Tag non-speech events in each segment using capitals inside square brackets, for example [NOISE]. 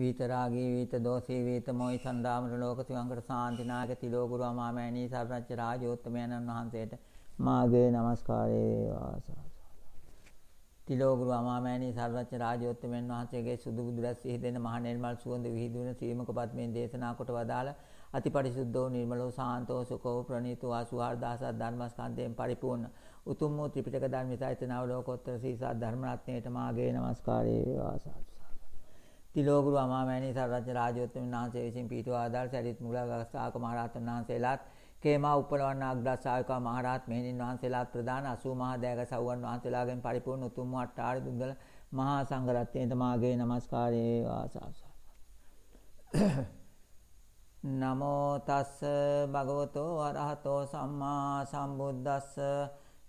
විතරාගී විත දෝසී විත මොයි සන්දාමර ලෝක සිවංගට සාන්තිනායක තිලෝගුරු අමාමෑණී සර්වඥ රාජෝත්තමයන්න් වහන්සේට මාගේ নমස්කාරය වේවා තිලෝගුරු අමාමෑණී සර්වඥ රාජෝත්තමයන් වහන්සේගේ සුදු බුදුරැස් සිහිදෙන මහණෙල් මල් සුවඳ විහිදුවන ශ්‍රීමක පත්මෙන් දේශනා කොට වදාළ අතිපරිසුද්ධෝ නිර්මලෝ සාන්තෝ සුකෝ ප්‍රණීතෝ ආසුහාර්දාසත් ධර්මස්කන්ධයෙන් පරිපූර්ණ උතුම් වූ ත්‍රිපිටක ධර්මිතය තනාව ලෝකෝත්තර සීසා ධර්ම රත්නයේට මාගේ নমස්කාරය වේවා තිලෝගුරු අමාමෑණී සර්වඥ රාජෝත්තමයන් වහන්සේ විසින් පිටුවා ආදාළ සරිත් මුලාගස්සාක මහරහතන් වහන්සේලාත් කේමා උපලවන්න අග්‍රසායක මහරහත් මෙහෙණින් වහන්සේලාත් ප්‍රධාන 80 මහා දෑක සවුවන් වහන්සේලාගෙන් පරිපූර්ණ උතුම් වූ අටාරි දුන්දල මහා සංඝරත්නයට මාගේ নমස්කාරය වාසාවසා [COUGHS] නමෝ තස්ස භගවතෝ අරහතෝ සම්මා සම්බුද්දස්ස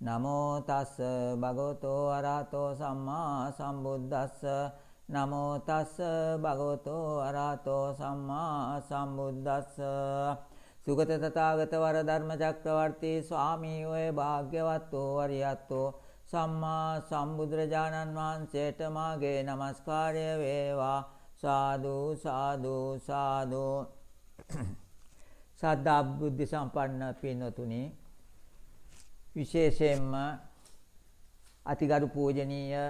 නමෝ තස්ස භගවතෝ අරහතෝ සම්මා සම්බුද්දස්ස නමෝ තස් භගවතෝ අරහතෝ සම්මා සම්බුද්දස්ස සුගත තථාගත වර ධර්ම චක්‍රවර්ති ස්වාමී වූ භාග්‍යවත් වූ වරියත්ෝ සම්මා සම්බුදුරජාණන් වහන්සේට මාගේ নমස්කාරය වේවා සාදු සාදු සාදු සද්ධා බුද්ධ සම්පන්න පින්වතුනි විශේෂයෙන්ම අතිගරු පූජනීය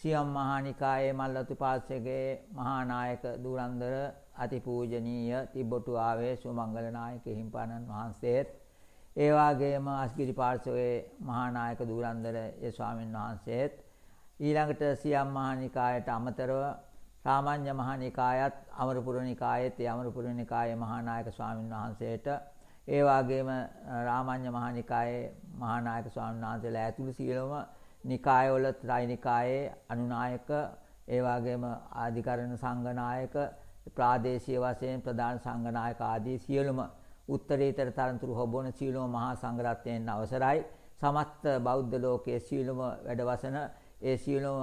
සියම් මහානිකායේ මල්ලතුපාසකේ මහානායක දුරන්දර අතිපූජනීය තිබ්බොටු ආවේ සුමංගල නායක හිම්පාණන් වහන්සේත් ඒ වගේම අස්ගිරි පාර්ශවයේ මහානායක දුරන්දර ඒ ස්වාමීන් වහන්සේත් ඊළඟට සියම් මහානිකායට අමතරව සාමාන්‍ය මහානිකායත් අමරපුර නිකායෙත් ඒ අමරපුර නිකායේ මහානායක ස්වාමීන් වහන්සේට ඒ වගේම රාමඤ්ඤ මහානිකායේ මහානායක ස්වාමීන් වහන්සේලා ඇතුළු සියලුම නිකායවල ත්‍රයිනිකායේ අනුනායක ඒ වගේම ආධිකරණ සංඝනායක ප්‍රාදේශීය වශයෙන් ප්‍රධාන සංඝනායක ආදී සියලුම උත්තරීතර තරතුරු හොබවන සියලුම මහා සංඝරත්නයන් අවසරයි සමස්ත බෞද්ධ ලෝකයේ සියලුම වැඩවසන ඒ සියලුම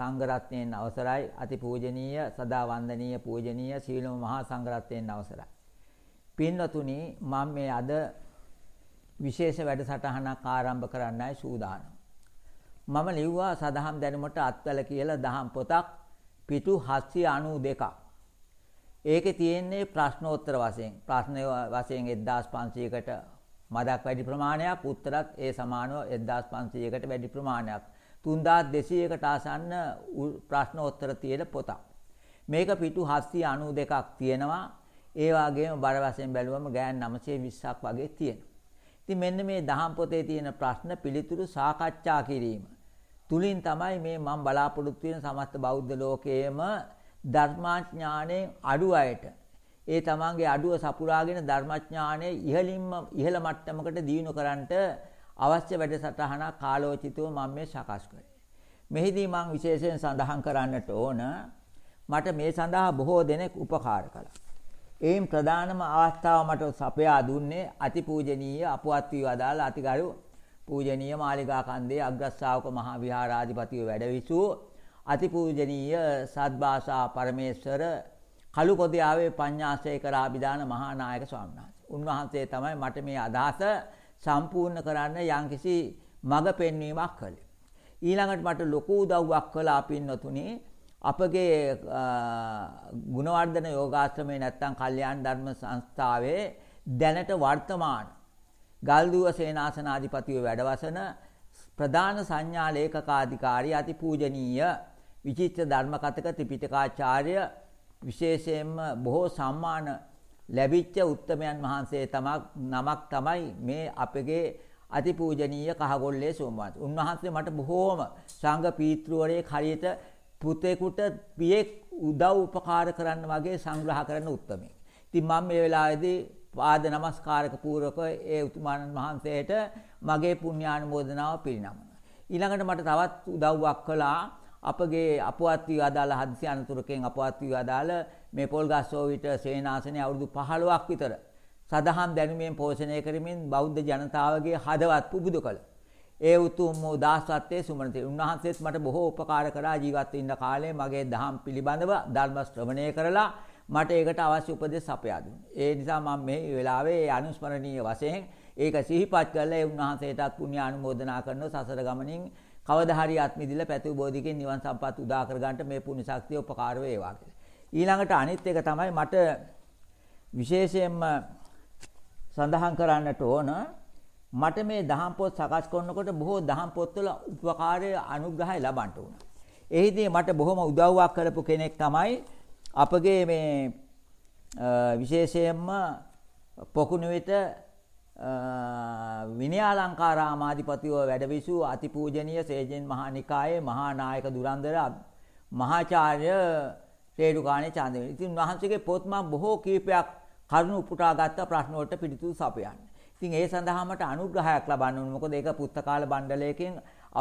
සංඝරත්නයන් අවසරයි අතිපූජනීය සදා වන්දනීය පූජනීය සියලුම මහා සංඝරත්නයන් අවසරයි පින්වතුනි මම මේ අද විශේෂ වැඩසටහනක් ආරම්භ කරන්නයි සූදානම් මම ලිව්වා සදහම් දැනුමට අත්වල කියලා දහම් පොතක් පිටු 792ක්. ඒකේ තියෙන්නේ ප්‍රශ්නෝත්තර වශයෙන් ප්‍රශ්න වශයෙන් 1500කට මදක් වැඩි ප්‍රමාණයක් උත්තරත් ඒ සමානව 1500කට වැඩි ප්‍රමාණයක් 3200කට ආසන්න ප්‍රශ්නෝත්තර තියෙන පොතක්. මේක පිටු 792ක් තියෙනවා. ඒ වගේම බර වශයෙන් බැලුවම ගෑන් 920ක් වගේ තියෙනවා. ඉතින් මෙන්න මේ දහම් පොතේ තියෙන ප්‍රශ්න පිළිතුරු සාකච්ඡා කිරීම තුලින් තමයි මේ මම බලාපොරොත්තු වෙන සමස්ත බෞද්ධ ලෝකයේම ධර්මාඥාණයෙන් අඩු අයට ඒ තමන්ගේ අඩුව සපුරාගෙන ධර්මඥාණය ඉහළින්ම ඉහළ මට්ටමකට දියුණු කරන්නට අවශ්‍ය වැඩසටහන කාලෝචිතව මම මේ සකස් කරේ. මෙහිදී මම විශේෂයෙන් සඳහන් කරන්නට ඕන මට මේ සඳහා බොහෝ දෙනෙක් උපකාර කළා. එයින් ප්‍රධානම අවස්ථාව මට සපයා දුන්නේ අතිපූජනීය අපවත් වී වදාළ අතිගරු පූජනීය මාලිගා කන්දේ අග්‍රස්සාවක මහා විහාරාධිපතිව වැඩවිසූ අතිපූජනීය සද්භාෂා පරමේශ්වර කළුකොදියාවේ පඤ්ඤාසේකර ආභිදාන මහා නායක ස්වාමීන් වහන්සේ. උන්වහන්සේ තමයි මට මේ අදහස සම්පූර්ණ කරන්න යම්කිසි මඟ පෙන්වීමක් කළේ. ඊළඟට මට ලොකු උදව්වක් කළා පින්නතුනේ අපගේ ගුණවර්ධන යෝගාශ්‍රමයේ නැත්තම් කල්යාණ ධර්ම සංස්ථාවේ දැනට වර්තමාන ගල්දුව සේනාසන අධිපතිව වැඩවසන ප්‍රධාන සංඥා ලේඛකාධිකාරී අති පූජනීය විචිත්‍ර ධර්මකතක ත්‍රිපිටකාචාර්ය විශේෂයෙන්ම බොහෝ සම්මාන ලැබිච්ච උත්තමයන් වහන්සේ තමක් නමක් තමයි මේ අපගේ අතිපූජනීය කහගොල්ලේ සෝමවත්. උන්වහන්සේ මට බොහෝම සංඝ පීත්‍රවරයෙක් හරියට පුතේකට පියෙක් උදව් උපකාර කරන්න වගේ සංග්‍රහ කරන උත්තමයෙක්. ඉතින් මම මේ වෙලාවේදී පාද නමස්කාරක පූර්වක ඒ උතුමාණන් වහන්සේට මගේ පුණ්‍යානුමෝදනාව පිරිනමන. ඊළඟට මට තවත් උදව්වක් කළා අපගේ අපවත් වී අදාළ හදිසි අනතුරකින් අපවත් වී අදාළ මේ පොල්ගස්සෝවිට සේනාසනය අවුරුදු 15ක් විතර සදහම් දැනුමෙන් පෝෂණය කරමින් බෞද්ධ ජනතාවගේ හදවත් පුබුදු කළ. ඒ උතුම් වූ දාසත්වයේ සුමනති. උන්වහන්සේත් මට බොහෝ උපකාර කරා ජීවත් වෙන්න කාලේ මගේ දහම් පිළිබඳව ධර්ම ශ්‍රවණය කරලා මට ඒකට අවශ්‍ය උපදෙස් සපයා ඒ නිසා මම මේ වෙලාවේ අනුස්මරණීය වශයෙන් ඒක සිහිපත් කරලා ඒ උන්වහන්සේටත් පුණ්‍ය ආනුමෝදනා කරනවා සසර ගමනින් කවදා හරි අත්මිදිලා පැතු බෝධිකෙන් නිවන් සම්පත් උදා කරගන්න මේ පුණ්‍ය ශක්තිය උපකාර වේවා කියලා. ඊළඟට අනිත් එක තමයි මට විශේෂයෙන්ම සඳහන් කරන්නට ඕන මට මේ දහම් පොත් සකස් කරනකොට බොහෝ දහම් පොත්වල උපකාරය අනුග්‍රහය ලබන්න උනා. එහිදී මට බොහොම උදව්වක් කරපු කෙනෙක් තමයි අපගේ මේ විශේෂයෙන්ම පොකුණුවිත විනයාලංකාරාමාධිපතිව වැඩවිසූ අතිපූජනීය සේජෙන් මහා නිකායේ මහා නායක දුරන්දර මහාචාර්ය රේණුකාණේ චන්දවිල. ඉතින් වහන්සේගේ පොත් මම බොහෝ කීපයක් කරුණු උපුටා ගත්ත ප්‍රශ්න වලට පිළිතුරු සපයන්නේ. ඉතින් ඒ සඳහා මට අනුග්‍රහයක් ලබන්න ඕනේ. මොකද ඒක පුස්තකාල බණ්ඩලයකින්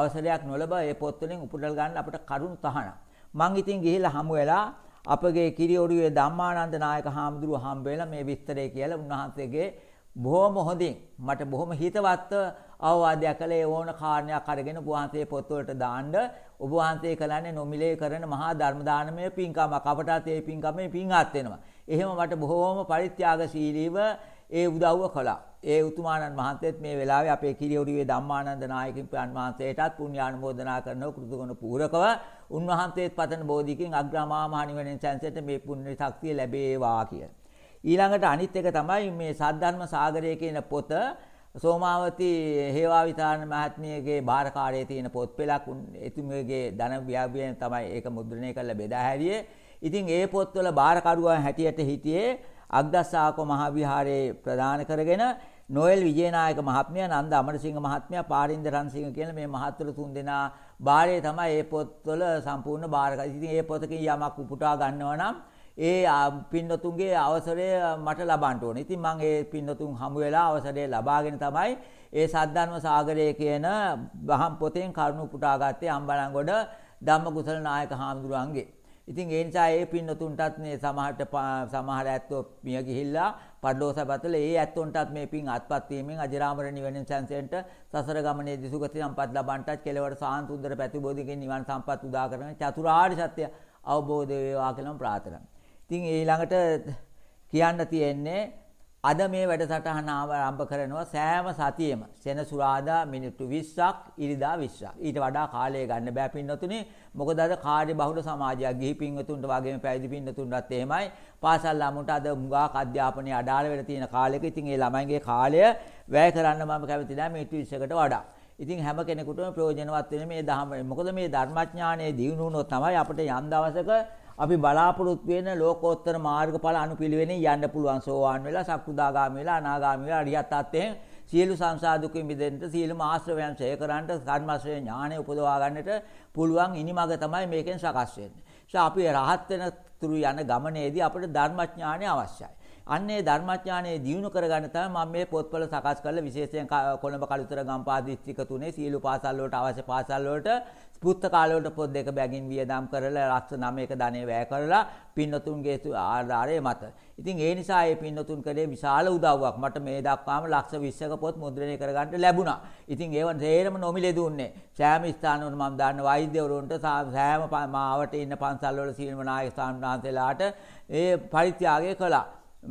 අවසරයක් නොලබ ඒ පොත් වලින් උපුටල් ගන්න අපිට කරුණු තහනම්. මං ඉතින් ගිහිල්ලා හමු වෙලා අපගේ කිරියොරුවේ ධම්මානන්ද නායක හාමුදුරුව හම්බ වෙලා මේ විස්තරය කියලා උන්වහන්සේගේ බොහොම හොඳින් මට බොහොම හිතවත්ව අවවාදයක් කළේ ඕන කාරණයක් අරගෙන උන්වහන්සේ පොත්වලට දාන්න ඔබ වහන්සේ කලන්නේ නොමිලේ කරන මහා ධර්ම දානමය පින්කමක් අපටත් ඒ පින්කමේ පින්වත් වෙනවා. එහෙම මට බොහොම පරිත්‍යාගශීලීව ඒ උදව්ව කළා. ඒ උතුමාණන් වහන්සේත් මේ වෙලාවේ අපේ කිරියොඩියේ ධම්මානන්ද නායකින් ප්‍රාන් වහන්සේටත් පුණ්‍යානුමෝදනා කරන කෘතගුණ පූරකව උන්වහන්සේත් පතන බෝධිකෙන් අග්‍රමා මහ නිවනෙන් සංසෙට මේ පුණ්‍ය ශක්තිය ලැබේවා කිය. ඊළඟට අනිත් එක තමයි මේ සද්ධර්ම සාගරය කියන පොත සෝමාවති හේවාවිතාන මහත්මියගේ බාරකාරයේ තියෙන පොත් පෙළක් එතුමියගේ ධන ව්‍යාපාරයෙන් තමයි ඒක මුද්‍රණය කරලා බෙදා හැරියේ. ඉතින් ඒ පොත්වල බාරකරුවා හැටියට හිටියේ අග්දස්සාවක මහ විහාරයේ ප්‍රදාන කරගෙන නොයල් විජේනායක මහත්මයා නන්ද අමරසිංහ මහත්මයා පාරින්ද රන්සිංහ කියන මේ මහත්තුරු තුන්දෙනා බාරේ තමයි ඒ පොත්වල සම්පූර්ණ බාරක. ඉතින් ඒ පොතකින් යමක් උපුටා ගන්නවා නම් ඒ පින්නතුන්ගේ අවසරය මට ලබන්න ඕනේ. ඉතින් මම ඒ පින්නතුන් හමු වෙලා අවසරය ලබාගෙන තමයි ඒ සද්ධාන්ව සාගරය කියන වහම් පොතෙන් කරුණු උපුටා ගත්තේ අම්බලන්ගොඩ ධම්මකුසල නායක හාමුදුරුවන්ගේ. ඉතින් ඒ නිසා ඒ පින්නතුන්ටත් මේ සමහරට සමහර ඇත්තෝ මිය ගිහිල්ලා පඩලෝසපතල ඒ ඇත්තොන්ටත් මේ පින් අත්පත් වීමෙන් අජරාමර නිවන සංසෙන්ට සසර ගමනේ දිසුගති සම්පත් ලබන්නටත් කෙලවර සාන්ත උද්දර පැතිබෝධිකෙන් නිවන් සම්පත් උදා කරගෙන චතුරාර්ය සත්‍ය අවබෝධ වේවා කියලා ප්‍රාර්ථනා. ඉතින් ඊළඟට කියන්න තියෙන්නේ අද මේ වැඩසටහන ආරම්භ කරනවා සෑම සතියෙම සෙනසුරාදා මිනිත්තු 20ක් ඉරිදා 20ක් ඊට වඩා කාලය ගන්න බෑ පින්නතුනේ මොකද අද කාර්යබහුල සමාජයක් ගිහි පින්වතුන්ට වගේම පැවිදි පින්වතුන්ටත් එහෙමයි පාසල් ළමුන්ට අද මුගාක් අධ්‍යාපනයේ අඩාල වෙලා තියෙන කාලෙක ඉතින් ඒ ළමයිගේ කාලය වැය කරන්න මම කැමති නැහැ මිනිත්තු 20කට වඩා ඉතින් හැම කෙනෙකුටම ප්‍රයෝජනවත් වෙන මේ ධර්ම මොකද මේ ධර්මඥානයේ දියුණුව තමයි අපිට යම් දවසක අපි බලාපොරොත්තු වෙන ලෝකෝත්තර මාර්ගඵල අනුපිළිවෙලින් යන්න පුළුවන් සෝවාන් වෙලා සක්ෘදාගාමී වෙලා අනාගාමී වෙලා අරියත් තත්ත්වයෙන් සියලු සංසාර දුක මිදෙන්න සියලුම ආශ්‍රවයන් ඡය කරන්නට කර්මශ්‍රේ ඥානය උපදවා ගන්නට පුළුවන් ඉනිමඟ තමයි මේකෙන් සකස් වෙන්නේ. අපි රහත් වෙන තුරු යන ගමනේදී අපිට ධර්මඥානය අවශ්‍යයි. අන්නේ ධර්මඥානය දියුණු කරගන්න තමයි මම මේ පොත්වල සකස් කරලා විශේෂයෙන් කොළඹ කලුතර ගම්පා දිස්ත්‍රික්ක තුනේ සියලු පාසල් වලට අවශ්‍ය පාසල් වලට පුත්ත කාලවලට පොත් දෙක බැගින් වියදම් කරලා ලක්ෂ 9ක ධනෙ වැය කරලා පින්නතුන්ගේ ආධාරය මත. ඉතින් ඒ නිසා මේ පින්නතුන් කලේ විශාල උදව්වක් මට මේ දක්වාම ලක්ෂ 20ක පොත් මුද්‍රණය කරගන්න ලැබුණා. ඉතින් ඒව තේරම නොමිලේ දුන්නේ. සෑම ස්ථානවල මම දාන්න වෛද්‍යවරුන්ට සෑම මාවට ඉන්න පන්සල්වල සීලම නායක ස්වාමීන් ඒ පරිත්‍යාගය කළා.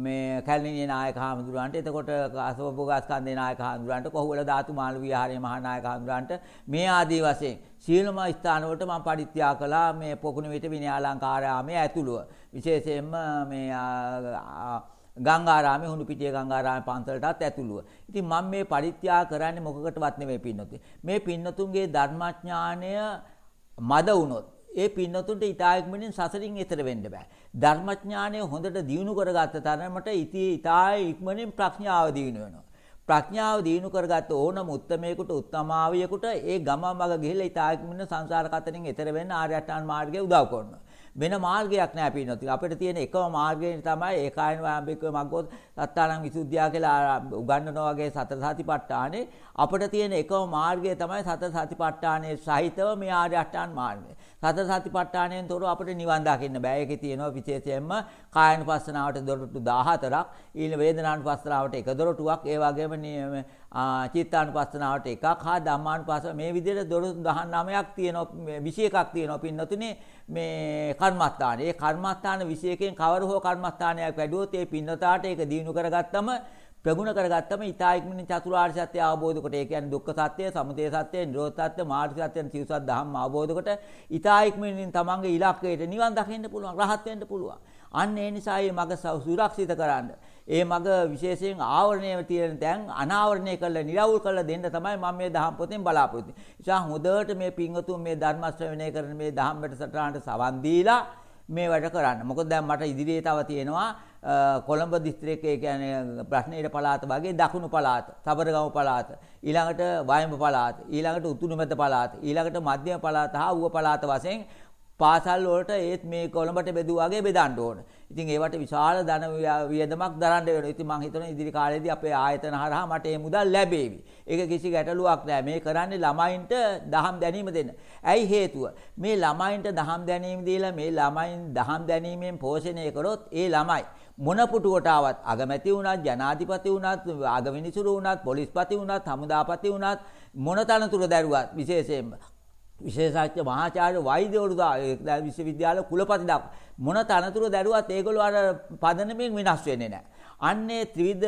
මේ කැලණියේ නායක හාමුදුරන්ට එතකොට අසෝභෝගස්කන්ධේ නායක හාමුදුරන්ට කොහොල ධාතු මාළු විහාරයේ මහා නායක හාමුදුරන්ට මේ ආදී වශයෙන් සියලුම ස්ථානවලට මම පරිත්‍යාග කළා මේ පොකුණ විට විනයාලංකාරාමයේ ඇතුළුව. විශේෂයෙන්ම මේ ගංගාරාමයේ හුණු පිටියේ ගංගාරාමයේ පන්සලටත් ඇතුළුව. ඉතින් මම මේ පරිත්‍යාග කරන්නේ මොකකටවත් නෙමෙයි පින්නතුන්. මේ පින්නතුන්ගේ ධර්මඥානය මද වුණොත් ඒ පින්නතුන්ට ඊතායක්මනින් සසරින් එතර වෙන්න බෑ. ධර්මඥානය හොඳට දියුණු කරගත්ත තරමට ඉතී ඊතාය ඉක්මනින් ප්‍රඥාව දියුණු වෙනවා. ප්‍රඥාව දිනු කරගත් ඕනම උත්තමයෙකුට උත්තමාවියෙකුට ඒ ගම මඟ ගිහිලා ඉතාලින් සංසාර කතරින් එතර වෙන්න ආර්ය අෂ්ටාංග මාර්ගය උදව් කරනවා. වෙන මාර්ගයක් නැහැ පින්නොත්. අපිට තියෙන එකම මාර්ගය තමයි ඒකායන වාම්බිකව මග්ගොත් සත්තානං විසුද්ධියා කියලා උගන්වනවා වගේ සතර සතිපට්ඨානේ අපිට තියෙන එකම මාර්ගය තමයි සතර සතිපට්ඨානේ සහිතව මේ ආර්ය අෂ්ටාංග මාර්ගය. සතර සතිපට්ඨාණයෙන් තොරව අපිට නිවන් දකින්න බෑ. ඒකේ තියෙනවා විශේෂයෙන්ම කායනුපස්සනාවට දොරටු 14ක්, ඊළ වේදනානුපස්සනාවට එක දොරටුවක්, ඒ වගේම චිත්තානුපස්සනාවට එකක්, හා ධම්මානුපස්සන මේ විදිහට දොරටු 19ක් තියෙනවා, 21ක් තියෙනවා පින්නතුනේ මේ කර්මස්ථාන. ඒ කර්මස්ථාන 21කින් කවර හෝ කර්මස්ථානයක් වැඩුවොත් ඒ පින්නතාවට ඒක දිනු කරගත්තම ප්‍රගුණ කරගත්තම ඊතා ඉක්මනින් චතුරාර්ය සත්‍ය අවබෝධ කොට ඒ කියන්නේ දුක්ඛ සත්‍ය, සමුදය සත්‍ය, නිරෝධ සත්‍ය, මාර්ග සත්‍ය යන සිව්සත් දහම් අවබෝධ කොට ඊතා ඉක්මනින් තමන්ගේ ඉලක්කයට නිවන් දකින්න පුළුවන්, රහත් වෙන්න පුළුවන්. අන්න ඒ නිසා මේ මග සුරක්ෂිත කරන්න. ඒ මග විශේෂයෙන් ආවරණය තියෙන තැන් අනාවරණය කරලා නිරවුල් කරලා දෙන්න තමයි මම මේ දහම් පොතෙන් බලාපොරොත්තු වෙන්නේ. ඒ නිසා හොඳට මේ පිංගතුන් මේ ධර්ම ශ්‍රවණය කරන මේ දහම් වැඩසටහනට සවන් දීලා මේ වැඩ කරන්න. මොකද දැන් මට ඉදිරියේ තව තියෙනවා කොළඹ දිස්ත්‍රික්කයේ කියන්නේ ප්‍රශ්නීය පළාත වගේ දකුණු පළාත, සබරගමු පළාත, ඊළඟට වයඹ පළාත, ඊළඟට උතුණුමැද පළාත, ඊළඟට මධ්‍යම පළාත හා ඌව පළාත වශයෙන් පාසල් වලට ඒත් මේ කොළඹට බෙදුවාගේ බෙදන්න ඕන. ඉතින් ඒවට විශාල ධන වියදමක් දරන්න වෙනවා. ඉතින් මම හිතනවා ඉදිරි කාලේදී අපේ ආයතන හරහා මට මේ මුදල් ලැබේවි. ඒක කිසි ගැටලුවක් නෑ. මේ කරන්නේ ළමයින්ට දහම් දැනීම දෙන්න. ඇයි හේතුව? මේ ළමයින්ට දහම් දැනීම දීලා මේ ළමයින් දහම් දැනීමෙන් පෝෂණය කරොත් ඒ ළමයි මොන පුටුවට ආවත් අගමැති වුණත් ජනාධිපති වුණත් අගවිනිසුරු වුණත් පොලිස්පති වුණත් හමුදාපති වුණත් මොන තනතුර දැරුවත් විශේෂයෙන්ම විශේෂඥ මහාචාර්ය වෛද්‍යවරු දා දැන් විශ්වවිද්‍යාල කුලපති දා මොන තනතුර දැරුවත් ඒගොල්ලෝ අර පදනමෙන් වෙනස් වෙන්නේ නැහැ. අන්නේ ත්‍රිවිධ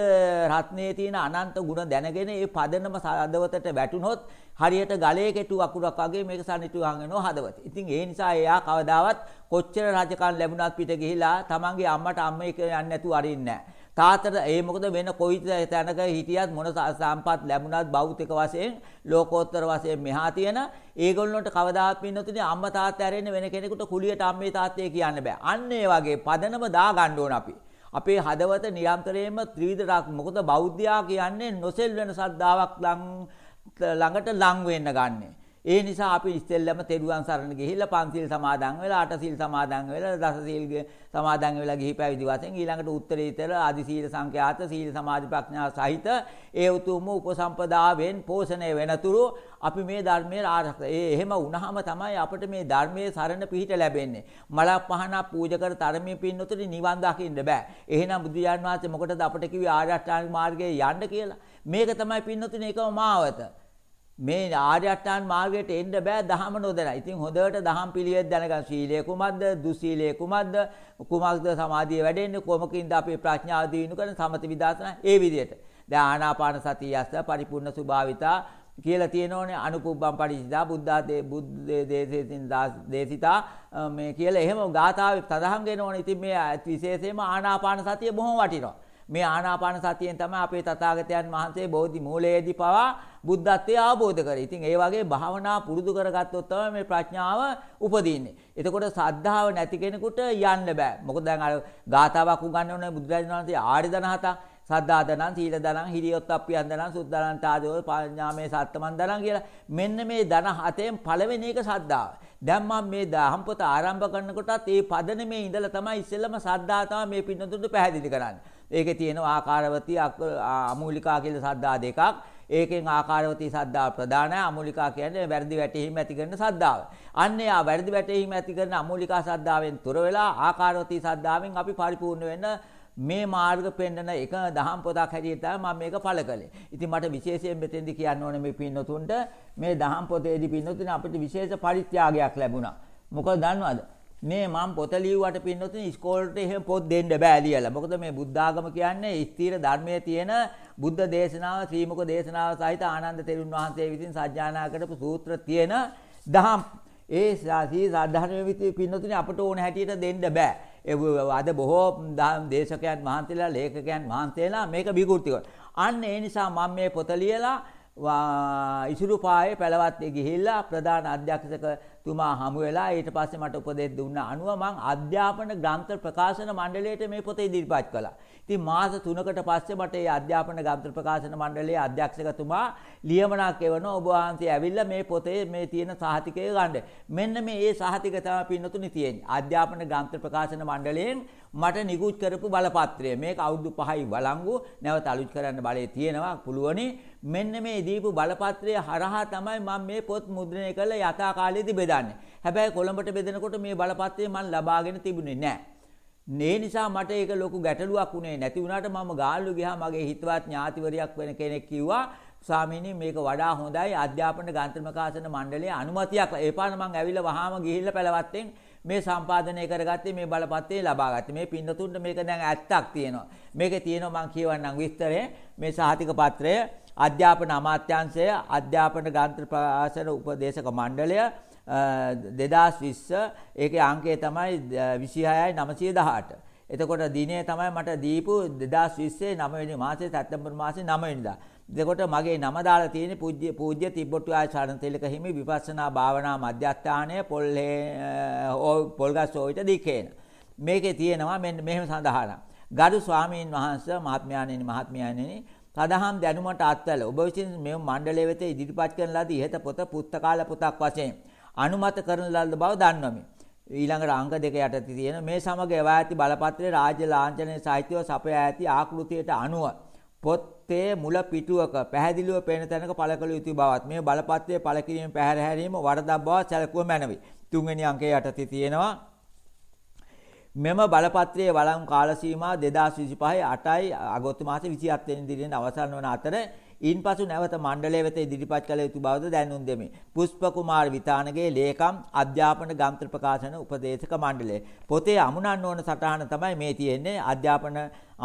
රත්නයේ තියෙන අනන්ත ගුණ දැනගෙන ඒ පදනම හදවතට වැටුනොත් හරියට ගලේ කෙටු අකුරක් වගේ මේක සනිටුවන් වෙනවා හදවත. ඉතින් ඒ නිසා එයා කවදාවත් කොච්චර රජකම් ලැබුණත් පිට ගිහිලා තමන්ගේ අම්මට අම්මේ කියන්නේ නැතුව අරින්නේ නැහැ. තාතට ඒ මොකද වෙන කොයි තැනක හිටියත් මොන සම්පත් ලැබුණත් භෞතික වශයෙන් ලෝකෝත්තර වශයෙන් මෙහා තියෙන ඒගොල්ලන්ට කවදාත් පින්නතුනේ අම්මා තාත්තා ඇරෙන්න වෙන කෙනෙකුට කුලියට අම්මේ තාත්තේ කියන්න බෑ. අන්න ඒ වගේ පදනම දා ගන්න ඕන අපි. අපේ හදවත නියන්තරයෙන්ම ත්‍රිවිධ මොකද බෞද්ධයා කියන්නේ නොසෙල් වෙන සද්ධාාවක් ළඟට ලං වෙන්න ගන්නේ. ඒ නිසා අපි ඉස්සෙල්ලම තෙරුවන් සරණ ගිහිල්ලා පන්සිල් සමාදන් වෙලා අට සිල් සමාදන් වෙලා දස සිල් සමාදන් වෙලා ගිහි පැවිදි වශයෙන් ඊළඟට උත්තරීතර ආදි සීල සංඛ්‍යාත සීල සමාධි ප්‍රඥා සහිත ඒ උතුම්ම උපසම්පදාවෙන් පෝෂණය වෙනතුරු අපි මේ ධර්මයේ ආරක්ෂා ඒ එහෙම වුණාම තමයි අපිට මේ ධර්මයේ සරණ පිහිට ලැබෙන්නේ මලක් පහනක් පූජා කර තරමේ පින්නොතට නිවන් දකින්න බෑ එහෙනම් බුදුජාන් වහන්සේ මොකටද අපිට කිව්වේ ආර්ය අෂ්ටාංගික මාර්ගයේ යන්න කියලා මේක තමයි පින්නොතනේ එකම මාවත මේ ආර්ය අෂ්ටාංග මාර්ගයට එන්න බෑ දහම නොදැන. ඉතින් හොඳට දහම් පිළිවෙත් දැනගන්න. සීලය කුමක්ද? දු සීලය කුමක්ද? කුමක්ද සමාධිය වැඩෙන්නේ? කොමකින්ද අපේ ප්‍රඥාව දිනු කරන සමත විදර්ශනා? ඒ විදිහට. දැන් ආනාපාන සතිය යස්ස පරිපූර්ණ සුභාවිතා කියලා තියෙනෝනේ අනුකුබ්බම් පරිචිතා බුද්ධාතේ බුද්ධ දේශේතින් දේශිතා මේ කියලා එහෙම ගාථාවේ සඳහන් වෙනෝනේ. ඉතින් මේ විශේෂයෙන්ම ආනාපාන සතිය බොහොම වටිනවා. මේ ආනාපාන සතියෙන් තමයි අපේ තථාගතයන් වහන්සේ බෝධි මූලයේදී පවා බුද්ධත්වයේ අවබෝධ කරේ. ඉතින් ඒ වගේ භාවනා පුරුදු කරගත්තොත් තමයි මේ ප්‍රඥාව උපදින්නේ. එතකොට සද්ධාව නැති කෙනෙකුට යන්න බෑ. මොකද දැන් අර ගාතාවක් උගන්වන බුදුරජාණන් වහන්සේ ආර්ය දනහත සද්ධාදනං සීල දනං හිරියොත්ප්පියන් දනං සුද්ධානං තාදෝ පඤ්ඤාමේ සත්තමන් දනං කියලා මෙන්න මේ දන හතෙන් පළවෙනි එක සද්ධාව. දැන් මම මේ දහම් පොත ආරම්භ කරනකොටත් මේ පදනමේ ඉඳලා තමයි ඉස්සෙල්ලම සද්ධා තමයි මේ පින්නතුන්ට පැහැදිලි කරන්නේ. ඒකේ තියෙනවා ආකාරවති අමූලිකා කියලා සද්දා දෙකක්. ඒකෙන් ආකාරවති සද්දා ප්‍රධානයි. අමූලිකා කියන්නේ වැරදි වැටීම් ඇති කරන සද්දාව. අන්න යා වැරදි වැටීම් ඇති කරන අමූලිකා සද්දාවෙන් තුර වෙලා ආකාරවති සද්දාවෙන් අපි පරිපූර්ණ වෙන්න මේ මාර්ග පෙන්වන එක දහම් පොතක් හැටියට තමයි මම මේක පළ කළේ. ඉතින් මට විශේෂයෙන් මෙතෙන්දි කියන්න ඕනේ මේ පින්නතුන්ට මේ දහම් පොතේදී පින්නතුන් අපිට විශේෂ පරිත්‍යාගයක් ලැබුණා. මොකද දන්නවද? මේ මම පොත ලියුවට පින්නොතින් ඉස්කෝලේට එහෙම පොත් දෙන්න බෑ ලියලා. මොකද මේ බුද්ධාගම කියන්නේ ස්ථීර ධර්මයේ තියෙන බුද්ධ දේශනාව, ශ්‍රීමුක දේශනාව සහිත ආනන්ද තෙරුන් වහන්සේ විසින් සජ්ජානා කරපු සූත්‍ර තියෙන දහම්. ඒ සී සාධාරණ විදිහේ පින්නොතින් අපට ඕන හැටියට දෙන්න බෑ. අද බොහෝ දේශකයන් වහන්සේලා, ලේඛකයන් වහන්සේලා මේක විකෘති අන්න ඒ නිසා මම මේ පොත ලියලා ඉසුරු පායේ පැලවත්තේ ගිහිල්ලා ප්‍රධාන අධ්‍යක්ෂකතුමා හමු වෙලා ඊට පස්සේ මට උපදෙස් දුන්න අනුව මං අධ්‍යාපන ග්‍රන්ථ ප්‍රකාශන මණ්ඩලයට මේ පොත ඉදිරිපත් කළා. ඉතින් මාස 3කට පස්සේ මට ඒ අධ්‍යාපන ගම්තර ප්‍රකාශන මණ්ඩලයේ අධ්‍යක්ෂකතුමා ලියමනක් එවන ඔබ වහන්සේ ඇවිල්ලා මේ පොතේ මේ තියෙන සහතිකය ගන්න. මෙන්න මේ ඒ සහතික තමයි පින්නතුනි තියෙන්නේ. අධ්‍යාපන ගම්තර ප්‍රකාශන මණ්ඩලයෙන් මට නිකුත් කරපු බලපත්‍රය. මේක අවුරුදු 5යි වළංගු. නැවත අලුත් කරන්න බලේ තියෙනවා. පුළුවනි. මෙන්න මේ දීපු බලපත්‍රය හරහා තමයි මම මේ පොත් මුද්‍රණය කරලා යථා කාලයේදී බෙදන්නේ. හැබැයි කොළඹට බෙදනකොට මේ බලපත්‍රය මම ලබාගෙන තිබුණේ නැහැ. මේ නිසා මට ඒක ලොකු ගැටලුවක් උනේ නැති වුණාට මම ගාල්ලු ගියා මගේ හිතවත් ඥාතිවරයක් වෙන කෙනෙක් කිව්වා ස්වාමීනි මේක වඩා හොඳයි අධ්‍යාපන ගන්ත්‍රමකාශන මණ්ඩලයේ අනුමැතියක් ඒපාන මම ඇවිල්ලා වහාම ගිහිල්ලා පළවත්තෙන් මේ සම්පාදනය කරගත්තේ මේ බලපත්‍රය ලබා ගත්තේ මේ පින්නතුන්ට මේක දැන් ඇත්තක් තියෙනවා මේකේ තියෙනවා මම කියවන්නම් විස්තරය මේ සහතික පත්‍රය අධ්‍යාපන අමාත්‍යාංශය අධ්‍යාපන ගන්ත්‍රමකාශන උපදේශක මණ්ඩලය 2020 ඒකේ අංකය තමයි 26918. එතකොට දිනේ තමයි මට දීපු 2020 9 වෙනි මාසේ සැප්තැම්බර් මාසේ 9 වෙනිදා. එතකොට මගේ නම දාලා තියෙන පූජ්‍ය පූජ්‍ය තිබ්බොට්ටු ආචාර්ය තෙලක හිමි විපස්සනා භාවනා මධ්‍යස්ථානය පොල්හේ පොල්ගස් ඕවිත දිකේන. මේකේ තියෙනවා මෙන්න මෙහෙම සඳහනක්. ගරු ස්වාමීන් වහන්සේ මහත්මයාණෙනි මහත්මයාණෙනි සදහම් දැනුමට අත්වල ඔබ විසින් මේ මණ්ඩලය වෙත ඉදිරිපත් කරන ලද ඉහත පොත පුස්තකාල පොතක් වශයෙන් අනුමත කරන ලද බව දන්වමි. ඊළඟට අංක දෙක යටතේ තියෙන මේ සමග එවා ඇති බලපත්‍රයේ රාජ්‍ය ලාංඡනයේ සාහිත්‍යව සපයා ඇති ආකෘතියට අනුව පොත්තේ මුල පිටුවක පැහැදිලිව පෙනෙන තැනක පළකල යුතු බවත් මේ බලපත්‍රයේ පළ කිරීම පැහැර හැරීම වරදක් බව සැලකුව මැනවි. තුන්වෙනි අංකයේ යටතේ තියෙනවා මෙම බලපත්‍රයේ වළං කාල සීමා 2025 8යි අගෝස්තු මාසේ 27 වෙනිදා අවසන් වන අතර ඉන්පසු නැවත මණ්ඩලය වෙත ඉදිරිපත් කළ යුතු බවද දැනුම් දෙමි. පුෂ්ප කුමාර විතානගේ ලේකම් අධ්‍යාපන ගම්ත්‍ර ප්‍රකාශන උපදේශක මණ්ඩලය. පොතේ අමුණන්න ඕන සටහන තමයි මේ තියෙන්නේ. අධ්‍යාපන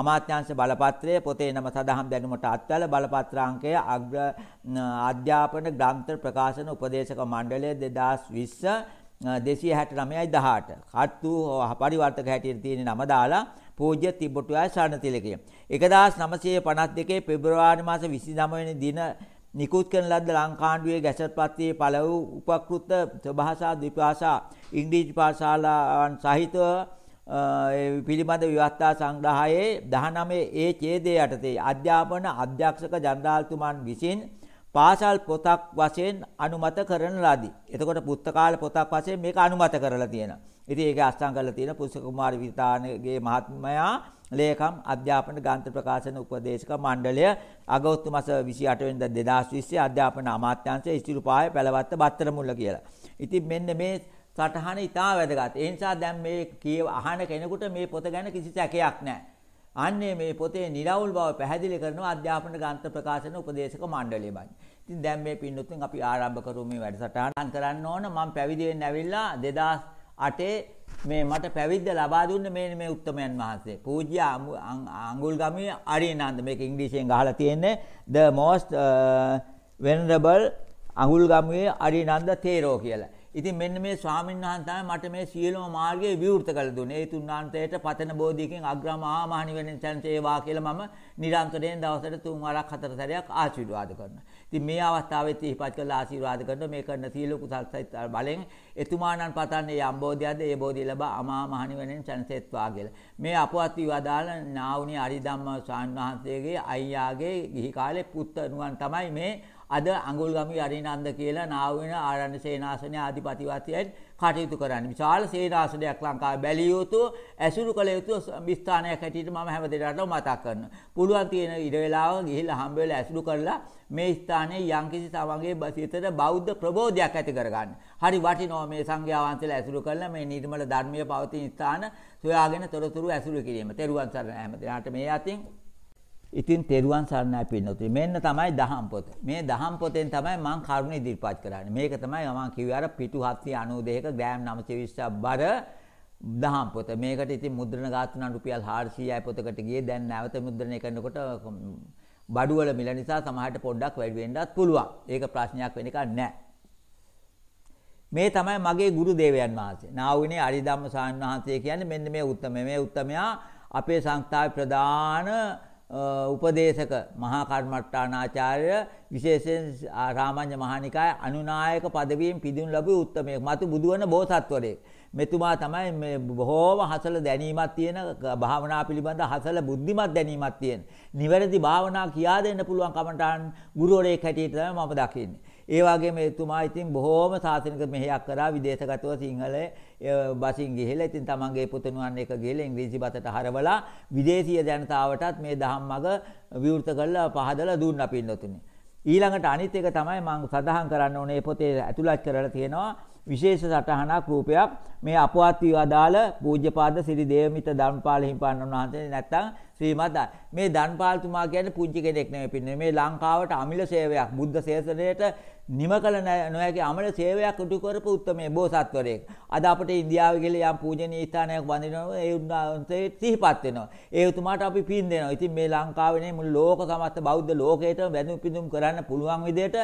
අමාත්‍යාංශ බලපත්‍රය පොතේ නම සඳහන් දැනුමට අත්වල බලපත්‍රාංකය අග්‍ර අධ්‍යාපන ග්‍රන්ථ ප්‍රකාශන උපදේශක මණ්ඩලය 2020 269යි 18. කට්ටු පරිවර්තක හැටියට තියෙන නම දාලා පූජ්‍ය තිබ්බටුයා සරණ තිලකය. 1952 පෙබරවාරි මාස 29 වෙනි දින නිකුත් කරන ලද්ද ලංකාණ්ඩුවේ ගැසට්පත්යේ පළ වූ උපකෘත සභාසා ද්විභාෂා ඉංග්‍රීසි පාඨශාලාවන් සහිතව පිළිබඳ විවස්ථා සංග්‍රහයේ 19 ඒ ඡේදයේ යටතේ අධ්‍යාපන අධ්‍යක්ෂක ජනරාල්තුමන් විසින් පාසල් පොතක් වශයෙන් අනුමත කරන ලදී. එතකොට පුස්තකාල පොතක් වශයෙන් මේක අනුමත කරලා තියෙනවා. ඉතින් ඒක අස්තම් කරලා තියෙන පුස්ස කුමාර විතානගේ මහත්මයා ලේකම් අධ්‍යාපන ග්‍රන්ථ ප්‍රකාශන උපදේශක මණ්ඩලය අගෝස්තු මාස 28 වෙනිදා 2020 අධ්‍යාපන අමාත්‍යාංශය ඉස්තිරුපාය පැලවත්ත බත්තර මුල්ල කියලා. ඉතින් මෙන්න මේ සටහන ඉතා වැදගත්. ඒ නිසා දැන් මේ කියව අහන කෙනෙකුට මේ පොත ගැන කිසි සැකයක් නැහැ. අන්නේ මේ පොතේ නිරවුල් බව පැහැදිලි කරනවා අධ්‍යාපන ග්‍රන්ථ ප්‍රකාශන උපදේශක මණ්ඩලය බයි. ඉතින් දැන් මේ පින්නතුන් අපි ආරම්භ කරමු මේ වැඩසටහන කරන්න ඕන. මම පැවිදි වෙන්න ඇවිල්ලා 2008 මේ මට පැවිද්ද ලබා දුන්න මේ මේ උත්තමයන් වහන්සේ. පූජ්‍ය අඟුල්ගමී අරියනන්ද මේක ඉංග්‍රීසියෙන් ගහලා තියෙන්නේ the most uh, venerable අඟුල්ගමී අරියනන්ද තේරෝ කියලා. ඉතින් මෙන්න මේ ස්වාමීන් වහන්සේ තමයි මට මේ සියලුම මාර්ගයේ විවෘත කරලා දුන්නේ. ඒ තුන්වන්තයට පතන බෝධියකින් අග්‍රමහා මහණි වෙන චන්තේ වා කියලා මම නිරන්තරයෙන් දවසට තුන් වරක් හතර සැරයක් ආශිර්වාද කරනවා. ඉතින් මේ අවස්ථාවෙත් ඉහිපත් කරලා ආශිර්වාද කරනවා මේ කරන සීල කුසල් බලෙන් එතුමාණන් පතන්නේ යම්බෝධියද ඒ බෝධිය ලබා අමා මහ නිවනෙන් සැනසෙත්වා කියලා. මේ අපවත් විවාදාල නාවුනි අරිධම්ම සාන්වහන්සේගේ අයියාගේ ගිහි කාලේ පුත්නුවන් තමයි මේ අද අඟුල්ගමි අරිනන්ද කියලා නාවුන ආරණ්‍ය සේනාසනේ ආධිපතිවත්යන් කටයුතු කරන්න. විශාල සේනාසනයක් ලංකාවේ බැලිය යුතු, ඇසුරු කළ යුතු ස්ථානයක් හැටියට මම හැම දෙනාටම මතක් කරනවා. පුළුවන් තියෙන ඉඩ වේලාව ගිහිල්ලා හම්බ වෙලා ඇසුරු කරලා මේ ස්ථානයේ යම්කිසි තමන්ගේ බසිතට බෞද්ධ ප්‍රබෝධයක් ඇති කරගන්න. හරි වටිනවා මේ සංඝයා වහන්සේලා ඇසුරු කරලා මේ නිර්මල ධර්මයේ පවතින ස්ථාන සොයාගෙන තොරතුරු ඇසුරු කිරීම. තෙරුවන් සරණයි හැම දිනාට මේ අතින් ඉතින් තෙරුවන් සරණයි පින්නතුනි. මෙන්න තමයි දහම් පොත. මේ දහම් පොතෙන් තමයි මම කරුණ ඉදිරිපත් කරන්නේ. මේක තමයි මම කිව්වේ අර පිටු 792ක ග්‍රෑම් 920ක් බර දහම් පොත. මේකට ඉතින් මුද්‍රණ ඝාතන රුපියල් 400යි පොතකට ගියේ. දැන් නැවත මුද්‍රණය කරනකොට බඩුවල මිල නිසා සමහරට පොඩ්ඩක් වැඩි වෙන්නත් පුළුවන්. ඒක ප්‍රශ්නයක් වෙන එකක් නෑ. මේ තමයි මගේ ගුරු දේවයන් වහන්සේ. නාවුනේ අරිදම්ම සාන් වහන්සේ කියන්නේ මෙන්න මේ උත්තම මේ උත්තමයා අපේ සංස්ථාවේ ප්‍රධාන උපදේශක මහා කර්මට්ටානාචාර්ය විශේෂයෙන් රාමඤ්ඤ මහානිකාය අනුනායක পদවියෙන් පිදුම් ලැබූ උත්තමයෙක් මතු බුදුවන බෝසත්වරයෙක්. මෙතුමා තමයි මේ බොහෝම හසල දැනීමක් තියෙන භාවනා පිළිබඳ හසල බුද්ධිමත් දැනීමක් තියෙන. නිවැරදි භාවනා කියා දෙන්න පුළුවන් කමටහන් ගුරුවරයෙක් හැටියට තමයි මම දකින්නේ. ඒ වගේම එතුමා ඉතින් බොහෝම සාසනික මෙහෙයක් කරා විදේශගතව සිංහලයේ බසින් ගිහිලා ඉතින් තමන්ගේ පුතණුවන් එක ගිහිලා ඉංග්‍රීසි බතට හරවලා විදේශීය ජනතාවටත් මේ ධම්මග විවෘත කරලා පහදලා දුන්නා පින්නතුනේ. ඊළඟට අනිත් එක තමයි මම සඳහන් කරන්න ඕනේ පොතේ ඇතුළත් කරලා තියෙනවා විශේෂ සටහනක් රූපයක් මේ අපවත් වී අදාළ පූජ්‍යපාද ශ්‍රී දේවමිත ධම්පාල හිමිපාණන් වහන්සේ නැත්තම් ශ්‍රීමත් මේ ධම්පාලතුමා කියන්නේ පුංචි කෙනෙක් නෙමෙයි පින්නේ මේ ලංකාවට අමිල සේවයක් බුද්ධ ශාසනයට නිම කළ නොහැකි අමල සේවයක් උටු කරපු උත්මේ බෝසත්වරයෙක්. අද අපිට ඉන්දියාවේ ගිහලා යම් පූජනීය ස්ථානයක් වඳිනවා ඒ උන්වහන්සේ සිහිපත් වෙනවා. ඒ උතුමාට අපි පින් දෙනවා. ඉතින් මේ ලංකාවේනේ මුළු ලෝක සමස්ත බෞද්ධ ලෝකයටම වැඳුම් පිදුම් කරන්න පුළුවන් විදිහට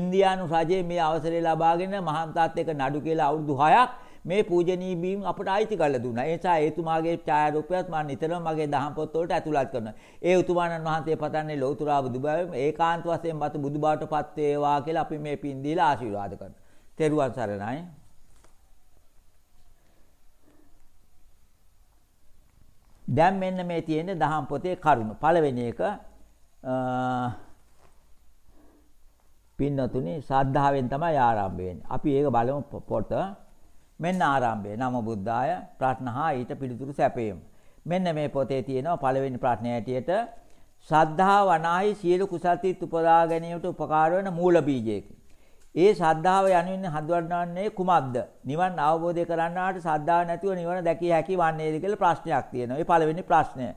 ඉන්දියානු රජයේ මේ අවසරය ලබාගෙන මහාන්තාත් එක්ක නඩු කියලා අවුරුදු 6ක් මේ පූජනීය බීම් අපට අයිති කරලා දුන්නා. ඒ නිසා ඒතුමාගේ ඡායාරූපයත් මම නිතරම මගේ දහම් පොත්වලට ඇතුළත් කරනවා. ඒ උතුමාණන් වහන්සේ පතන්නේ ලෞතුරා බුදුබව ඒකාන්ත වශයෙන් මත බුදුබවට පත් වේවා කියලා අපි මේ පින් දීලා ආශිර්වාද කරනවා. තෙරුවන් සරණයි. දැන් මෙන්න මේ තියෙන දහම් පොතේ කරුණ. පළවෙනි එක පින්නතුනේ ශ්‍රද්ධාවෙන් තමයි ආරම්භ වෙන්නේ. අපි ඒක බලමු පොත. මෙන්න ආරම්භය. නම බුද්ධාය ප්‍රඥහා ඊට පිළිතුරු සැපේම. මෙන්න මේ පොතේ තියෙනවා පළවෙනි ප්‍රඥය ඇටියට ශ්‍රද්ධා වනාහි සියලු කුසල්තිත් උපදා ගැනීමට උපකාර වන මූල බීජයකි. ඒ ශ්‍රද්ධාව යනුවෙන් හඳුන්වන්නේ කුමක්ද? නිවන් අවබෝධය කරන්නාට ශ්‍රද්ධාව නැතිව නිවන දැකිය හැකි වන්නේද කියලා ප්‍රශ්නයක් තියෙනවා. ඒ පළවෙනි ප්‍රශ්නය.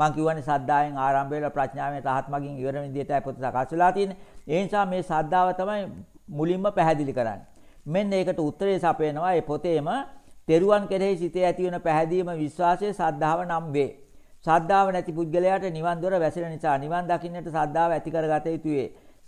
මං කියවනේ සද්දායෙන් ආරම්භ වෙලා ප්‍රඥාවෙන් රහත් මගින් ඉවර වෙන විදිහටයි පොත සකස් වෙලා තියෙන්නේ. ඒ නිසා මේ සද්දාව තමයි මුලින්ම පැහැදිලි කරන්නේ. මෙන්න ඒකට උත්තරේ සපයනවා ඒ පොතේම තෙරුවන් කෙරෙහි සිතේ ඇති වෙන පැහැදීම විශ්වාසය සද්ධාව නම් වේ. සද්ධාව නැති පුද්ගලයාට නිවන් දොර වැසෙන නිසා නිවන් දකින්නට සද්ධාව ඇති කරගත යුතුය.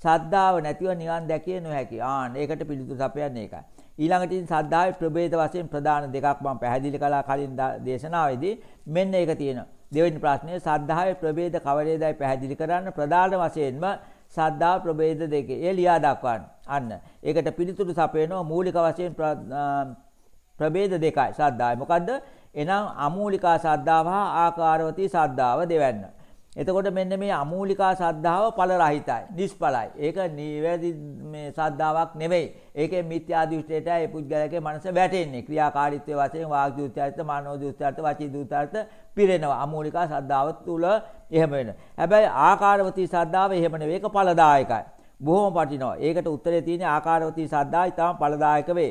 සද්ධාව නැතිව නිවන් දැකිය නොහැකි. ආන් ඒකට පිළිතුරු සපයන්නේ ඒකයි. ඊළඟට ඉතින් සද්ධාවේ ප්‍රභේද වශයෙන් ප්‍රධාන දෙකක් මම පැහැදිලි කළා කලින් දේශනාවේදී මෙන්න ඒක තියෙනවා. දෙවෙනි ප්‍රශ්නය සද්ධාවේ ප්‍රභේද කවරේදයි පැහැදිලි කරන්න ප්‍රධාන වශයෙන්ම සද්දා ප්‍රභේද දෙකේ. ඒ ලියා දක්වන්න. අන්න. ඒකට පිළිතුරු සපයනවා මූලික වශයෙන් ප්‍රභේද දෙකයි. සද්දායි. මොකද්ද? එනම් අමූලිකා සද්දාව හා ආකාරවතී සද්දාව දෙවන්න. එතකොට මෙන්න මේ අමූලිකා සද්ධාව ඵල රහිතයි, නිෂ්ඵලයි. ඒක නිවැරදි මේ සද්ධාාවක් නෙවෙයි. ඒකේ මිත්‍යා දෘෂ්ටියට ඒ පුද්ගලයාගේ මනස වැටෙන්නේ. ක්‍රියාකාරීත්වයේ වශයෙන් වාග් දෘෂ්ටියට, මනෝ දෘෂ්ටියට, වචී දෘෂ්ටියට පිරෙනවා. අමූලිකා සද්ධාව තුළ එහෙම වෙනවා. හැබැයි ආකාරවතී සද්ධාව එහෙම නෙවෙයි. ඒක ඵලදායකයි. බොහොම වටිනවා. ඒකට උත්තරේ තියෙන්නේ ආකාරවතී සද්ධා ඉතාම ඵලදායක වේ.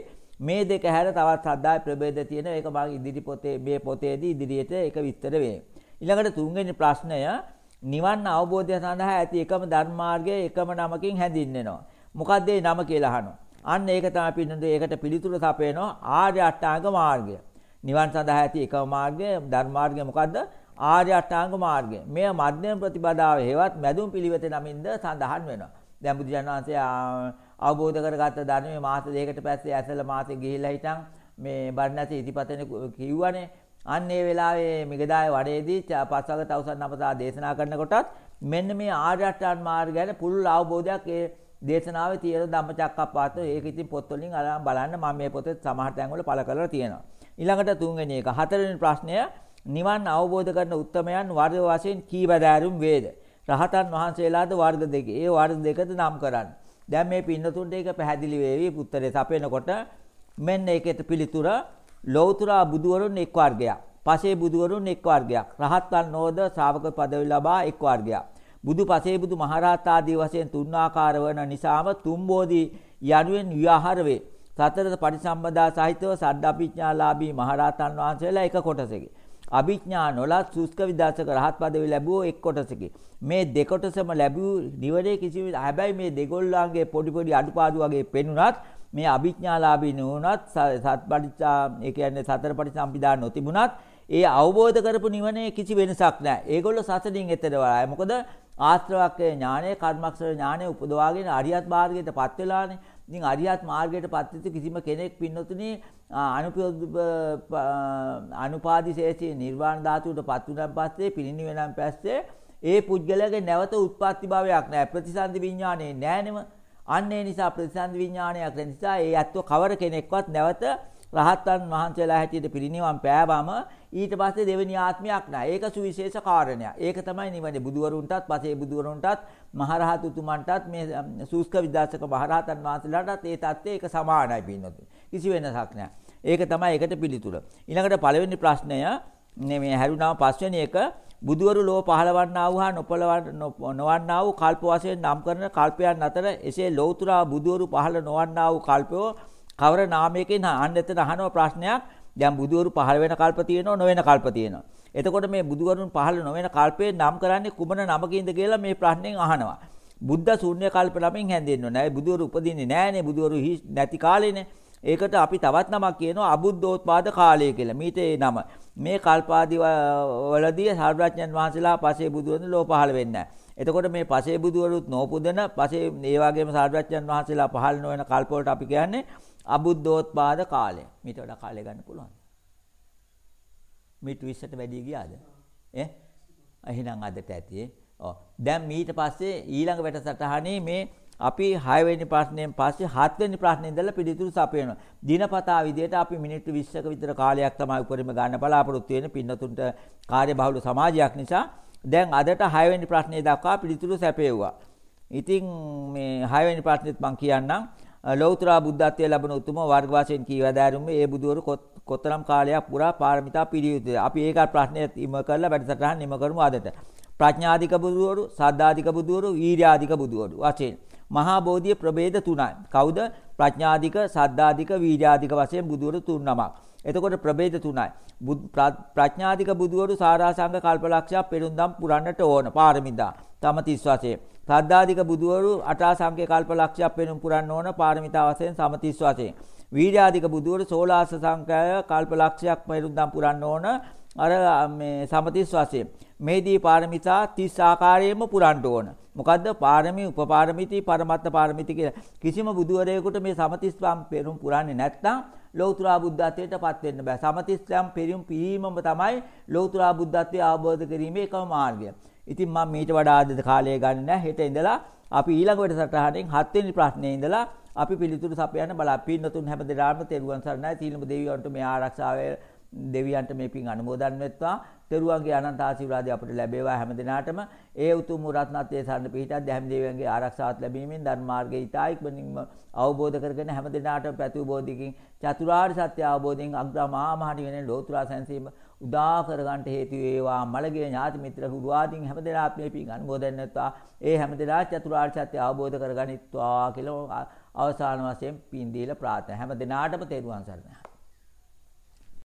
මේ දෙක හැර තවත් සද්ධාය ප්‍රභේද තියෙනවා. ඒක මගේ ඉදිරි පොතේ මේ පොතේදී ඉදිරියට ඒක විස්තර වෙනවා. ඊළඟට තුන්වෙනි ප්‍රශ්නය නිවන් අවබෝධය සඳහා ඇති එකම ධර්මාර්ගය එකම නමකින් හැඳින්වෙනවා. මොකක්ද ඒ නම කියලා අහනවා. අන්න ඒක තමයි පින්නද ඒකට පිළිතුර සපයනවා ආර්ය අෂ්ටාංග මාර්ගය. නිවන් සඳහා ඇති එකම මාර්ගය ධර්මාර්ගය මොකද්ද? ආර්ය අෂ්ටාංග මාර්ගය. මෙය මධ්‍යම ප්‍රතිපදාව හේවත් මැදුම් පිළිවෙත නමින්ද සඳහන් වෙනවා. දැන් බුදුජාණන් වහන්සේ අවබෝධ කරගත්ත ධර්මයේ මාස දෙකකට පස්සේ ඇසල මාසේ ගිහිල්ලා හිටන් මේ බරණැස ඉතිපතනේ කිව්වනේ අන්න ඒ වෙලාවේ මිගදාය වඩේදී පස්වගත අවසන් අපසා දේශනා කරනකොටත් මෙන්න මේ ආර්ය අෂ්ටාංග මාර්ගය ගැන පුළුල් අවබෝධයක් ඒ දේශනාවේ තියෙන ධම්මචක්කප්පවත්ත ඒක ඉතින් පොත්වලින් අරන් බලන්න මම මේ පොතේ සමහර තැන්වල පළ කරලා තියෙනවා. ඊළඟට තුන්වෙනි එක හතරවෙනි ප්‍රශ්නය නිවන් අවබෝධ කරන උත්තමයන් වර්ග වශයෙන් කීප දෑරුම් වේද? රහතන් වහන්සේලාද වර්ග දෙකේ. ඒ වර්ග දෙකද නම් කරන්න. දැන් මේ පින්නතුන්ට ඒක පැහැදිලි වේවි පුත්‍රේ සපේනකොට මෙන්න ඒකේ පිළිතුර ලෞතුරා බුදුවරුන් එක් වර්ගයක්. පසේ බුදුවරුන් එක් වර්ගයක්. රහත්වන් නෝද ශ්‍රාවක පදවි ලබා එක් වර්ගයක්. බුදු පසේ බුදු මහරහත් ආදී වශයෙන් තුන් ආකාර වන නිසාම තුන් බෝධි යනුවෙන් විහාර වේ. සතරද පරිසම්බදා සහිතව සද්ධාපිඥාලාභී මහරහතන් වහන්සේලා එක කොටසකි. අභිඥා නොලත් සුස්ක විදාසක රහත් පදවි ලැබුවෝ එක් කොටසකි. මේ දෙකොටසම ලැබූ නිවනේ කිසිම හැබැයි මේ දෙගොල්ලන්ගේ පොඩි පොඩි අඩුපාඩු වගේ පෙනුනත් මේ අභිඥාලාභී නුනත් සත්පටිච්චා ඒ කියන්නේ සතර පටිසම්පදා නොතිබුණත් ඒ අවබෝධ කරපු නිවනේ කිසි වෙනසක් නැහැ. ඒගොල්ලෝ සසදින් එතර වරයි. මොකද ආස්ත්‍රවක්කේ ඥානය, කර්මක්ෂර ඥානය උපදවාගෙන අරියත් මාර්ගයටපත් වෙලානේ. ඉතින් අරියත් මාර්ගයටපත් වෙච්ච කිසිම කෙනෙක් පින්නොතුනේ අනුපාදිශේෂී නිර්වාණ ධාතුවටපත් උනන් පස්සේ පිරිණිවෙනන් පස්සේ ඒ පුද්ගලයාගේ නැවත උත්පත්ති භාවයක් නැහැ. ප්‍රතිසන්දි විඥානේ නැහැ නෙම. අන්න ඒ නිසා ප්‍රතිසන්ද විඥානයක් නිසා ඒ ඇත්තෝ කවර කෙනෙක්වත් නැවත රහතන් වහන්සේලා හැටියට පිරිණිවන් පෑවම ඊට පස්සේ දෙවෙනි ආත්මයක් නැහැ. ඒක සුවිශේෂ කාරණයක්. ඒක තමයි නිවනේ බුදුවරුන්ටත්, පසේ බුදුවරුන්ටත්, මහරහතුතුමන්ටත් මේ සූස්ක විදාසක මහරහතන් වහන්සේලාටත් ඒ தත්ත්වය ඒක සමානයි පින්නතුනි. කිසි වෙනසක් නැහැ. ඒක තමයි ඒකට පිළිතුර. ඊළඟට පළවෙනි ප්‍රශ්නය මේ හැරුණාම පස්වෙනි එක බුදුවරු ලෝ පහලවන්නා වූ හා නොවන්නා වූ කල්ප වශයෙන් නම් කරන කල්පයන් අතර එසේ ලෞතුරා බුදුවරු පහළ නොවන්නා වූ කල්පය කවර නාමයකින් අන්න එතන අහන ප්‍රශ්නයක් දැන් බුදුවරු පහළ වෙන කල්ප තියෙනව නොවන කල්ප තියෙනව. එතකොට මේ බුදුවරුන් පහළ නොවන කල්පේ නම් කරන්නේ කුමන නමකින්ද කියලා මේ ප්‍රශ්නෙන් අහනවා. බුද්ධ ශූන්‍ය කල්ප ළමින් හැඳින්වෙන්නේ නැහැ. බුදුවරු උපදින්නේ නැහැනේ. බුදුවරු නැති කාලේනේ. ඒකට අපි තවත් නමක් කියනවා අබුද්ධෝත්පාද කාලය කියලා. මීට ඒ නම. මේ කල්පාදි වලදී සාරජඥන් වහන්සේලා පසේ බුදුවරුන් ලෝ පහළ වෙන්නේ එතකොට මේ පසේ බුදුවරුත් නෝපුදන පසේ ඒ වගේම සාරජඥන් වහන්සේලා පහළ නොවන කල්ප වලට අපි කියන්නේ අබුද්ධෝත්පාද කාලය. මීට වඩා කාලය ගන්න පුළුවන්. මීට 20ට වැඩි ගියාද? ඈ එහෙනම් අදට ඇති. ඔව්. දැන් මීට පස්සේ ඊළඟ වැඩසටහනේ මේ අපි 6 වෙනි ප්‍රශ්නයෙන් පස්සේ 7 වෙනි ප්‍රශ්නේ ඉඳලා පිළිතුරු සපයනවා. දිනපතා විදියට අපි මිනිත්තු 20ක විතර කාලයක් තමයි උඩරිම ගන්න බලාපොරොත්තු වෙන්නේ පින්නතුන්ට කාර්යබහුල සමාජයක් නිසා. දැන් අදට 6 වෙනි ප්‍රශ්නේ දක්වා පිළිතුරු සැපෙව්වා. ඉතින් මේ 6 වෙනි ප්‍රශ්නෙත් මම කියන්නම්. ලෞතර බුද්ධත්වයේ ලැබෙන උතුම වර්ග වශයෙන් කීවදාරුමේ ඒ බුදවරු කොතරම් කාලයක් පුරා පාරමිතා පිළියුතුද අපි ඒක ප්‍රශ්නය ඉම කරලා වැඩසටහන් නිම කරමු අදට ප්‍රඥාධික බුදවරු සද්ධාධික බුදවරු ඊර්යාධික බුදවරු වශයෙන් මහා බෝධිය ප්‍රභේද තුනයි. කවුද? ප්‍රඥාධික, සද්ධාධික, වීර්යාධික වශයෙන් බුදුවරු තුන් නමක්. එතකොට ප්‍රභේද තුනයි. ප්‍රඥාධික බුදුවරු සාරාසංග කල්පලක්ෂයක් පෙරුම්දම් පුරන්නට ඕන පාරමිතා. තම 30 වශයෙන්. සද්ධාධික බුදුවරු අටාසංකේ කල්පලක්ෂයක් පෙරුම් පුරන්න ඕන පාරමිතා වශයෙන් සම 30 වශයෙන්. වීර්යාධික බුදුවරු 16 සංඛ්‍යාය කල්පලක්ෂයක් පෙරුම්දම් පුරන්න ඕන අර මේ සම 30 වශයෙන්. මේදී පාරමිතා 30 ආකාරයෙන්ම පුරන්න ඕන. මොකද්ද පාරමී උපපාරමිතී පරමත්ත පාරමිතී කියලා කිසිම බුදුවරයෙකුට මේ සමතිස්පම් පෙරුම් පුරන්නේ නැත්නම් ලෞතුරා බුද්ධත්වයටපත් වෙන්න බෑ සමතිස්පම් පෙරුම් පිරීමම තමයි ලෞතුරා බුද්ධත්වය අවබෝධ කිරීමේ එකම මාර්ගය. ඉතින් මම මීට වඩා අද කාලය ගන්න නැහැ හෙට ඉඳලා අපි ඊළඟ වැඩසටහනෙන් හත්වෙනි ප්‍රශ්නේ ඉඳලා අපි පිළිතුරු සපයන්න බලාපොරොත්තු වෙන තුන් හැමදෙරාම තෙරුවන් සරණයි තීලම දෙවියන්ට මේ ආරක්ෂාවේ දෙවියන්ට මේ පින් අනුමෝදන් වෙත්වා. තෙරුවන්ගේ අනන්ත ආශිර්වාදය අපට ලැබේවා හැම දිනාටම. ඒ උතුම් රත්නත්‍රයේ සරණ පිහිටත් හැම දෙවියන්ගේ ආරක්ෂාවත් ලැබීමෙන් ධර්මාර්ගයේ ඊතායික්මනින්ම අවබෝධ කරගෙන හැම දිනාටම පැතු බෝධිකින් චතුරාර්ය සත්‍ය අවබෝධයෙන් අග්‍රමහා මහණි වෙන ලෝතුරා සංසීම උදා කරගන්නට හේතු වේවා මළගේ ඥාති මිත්‍ර හුරු ආදීන් හැමදෙනා මේ පින් අනුමෝදන් වෙත්වා. ඒ හැමදෙනා චතුරාර්ය සත්‍ය අවබෝධ කරගනිත්වා කියලා අවසාන වශයෙන් පින් දීලා ප්‍රාර්ථනා හැමදෙනාටම තෙරුවන් සරණයි.